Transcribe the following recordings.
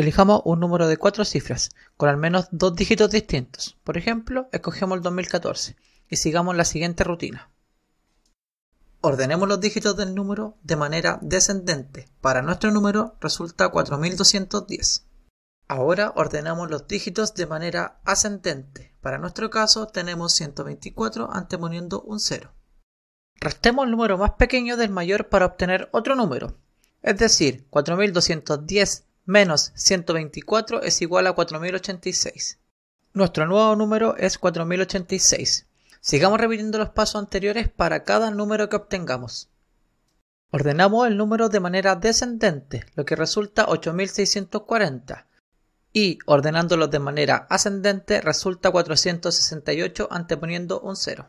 Elijamos un número de cuatro cifras, con al menos dos dígitos distintos. Por ejemplo, escogemos el 2014 y sigamos la siguiente rutina. Ordenemos los dígitos del número de manera descendente. Para nuestro número resulta 4210. Ahora ordenamos los dígitos de manera ascendente. Para nuestro caso tenemos 124 anteponiendo un 0. Restemos el número más pequeño del mayor para obtener otro número. Es decir, 4210 menos 124 es igual a 4086. Nuestro nuevo número es 4086. Sigamos repitiendo los pasos anteriores para cada número que obtengamos. Ordenamos el número de manera descendente, lo que resulta 8640, y ordenándolos de manera ascendente resulta 468 anteponiendo un 0.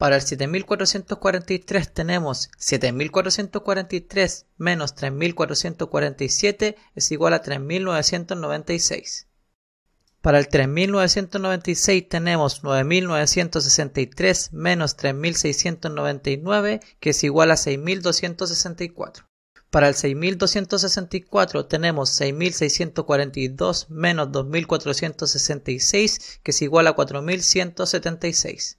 Para el 7443 tenemos 7443 menos 3447 es igual a 3996. Para el 3996 tenemos 9963 menos 3699 que es igual a 6264. Para el 6264 tenemos 6642 menos 2466 que es igual a 4176.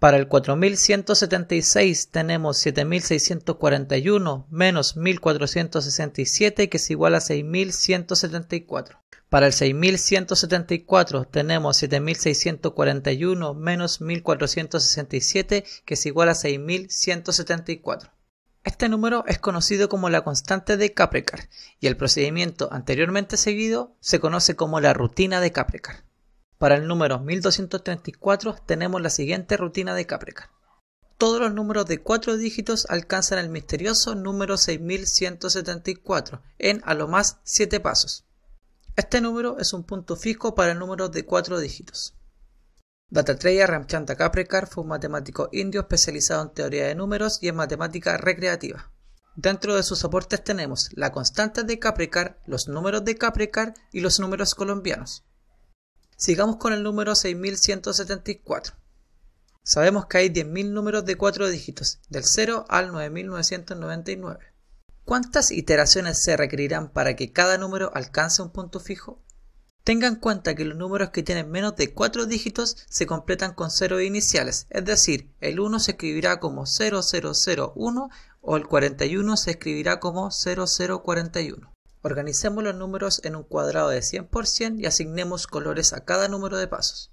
Para el 4176 tenemos 7641 menos 1467 que es igual a 6174. Para el 6174 tenemos 7641 menos 1467 que es igual a 6174. Este número es conocido como la constante de Kaprekar y el procedimiento anteriormente seguido se conoce como la rutina de Kaprekar. Para el número 1234 tenemos la siguiente rutina de Capricorn. Todos los números de cuatro dígitos alcanzan el misterioso número 6174 en a lo más 7 pasos. Este número es un punto fijo para el número de cuatro dígitos. Dattatreya Ramchandra Capricar fue un matemático indio especializado en teoría de números y en matemática recreativa. Dentro de sus aportes tenemos la constante de Capricar, los números de Capricar y los números colombianos. Sigamos con el número 6174. Sabemos que hay 10.000 números de 4 dígitos, del 0 al 9.999. ¿Cuántas iteraciones se requerirán para que cada número alcance un punto fijo? Tenga en cuenta que los números que tienen menos de 4 dígitos se completan con ceros iniciales, es decir, el 1 se escribirá como 0001 o el 41 se escribirá como 0041. Organicemos los números en un cuadrado de 100% y asignemos colores a cada número de pasos.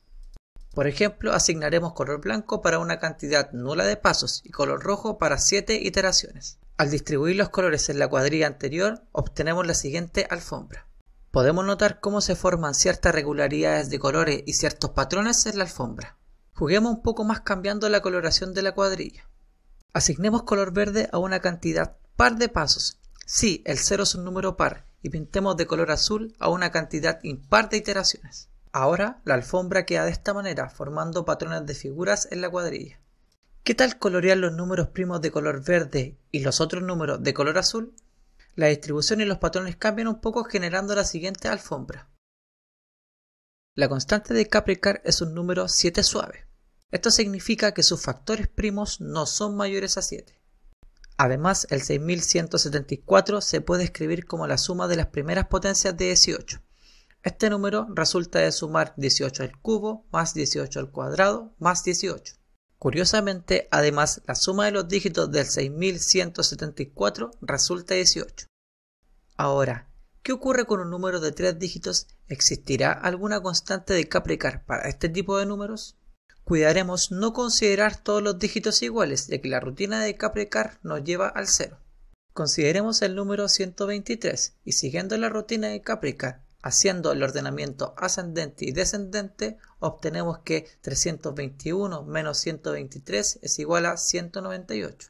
Por ejemplo, asignaremos color blanco para una cantidad nula de pasos y color rojo para 7 iteraciones. Al distribuir los colores en la cuadrilla anterior, obtenemos la siguiente alfombra. Podemos notar cómo se forman ciertas regularidades de colores y ciertos patrones en la alfombra. Juguemos un poco más cambiando la coloración de la cuadrilla. Asignemos color verde a una cantidad par de pasos Sí, el 0 es un número par y pintemos de color azul a una cantidad impar de iteraciones. Ahora la alfombra queda de esta manera, formando patrones de figuras en la cuadrilla. ¿Qué tal colorear los números primos de color verde y los otros números de color azul? La distribución y los patrones cambian un poco generando la siguiente alfombra. La constante de Capricar es un número 7 suave. Esto significa que sus factores primos no son mayores a 7. Además, el 6174 se puede escribir como la suma de las primeras potencias de 18. Este número resulta de sumar 18 al cubo más 18 al cuadrado más 18. Curiosamente, además, la suma de los dígitos del 6174 resulta 18. Ahora, ¿qué ocurre con un número de tres dígitos? ¿Existirá alguna constante de Capricar para este tipo de números? Cuidaremos no considerar todos los dígitos iguales, ya que la rutina de Capricar nos lleva al cero. Consideremos el número 123 y siguiendo la rutina de Capricar, haciendo el ordenamiento ascendente y descendente, obtenemos que 321 menos 123 es igual a 198.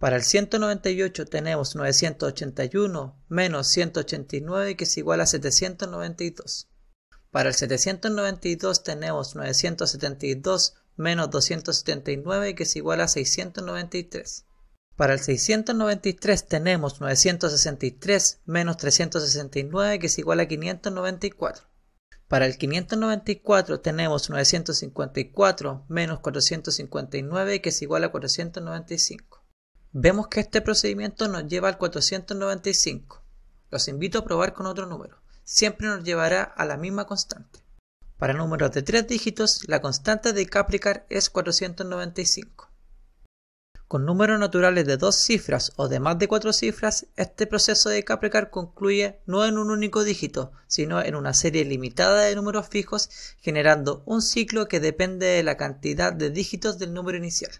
Para el 198 tenemos 981 menos 189 que es igual a 792. Para el 792 tenemos 972 menos 279 que es igual a 693. Para el 693 tenemos 963 menos 369 que es igual a 594. Para el 594 tenemos 954 menos 459 que es igual a 495. Vemos que este procedimiento nos lleva al 495. Los invito a probar con otro número siempre nos llevará a la misma constante. Para números de tres dígitos, la constante de Capricar es 495. Con números naturales de dos cifras o de más de cuatro cifras, este proceso de Capricar concluye no en un único dígito, sino en una serie limitada de números fijos, generando un ciclo que depende de la cantidad de dígitos del número inicial.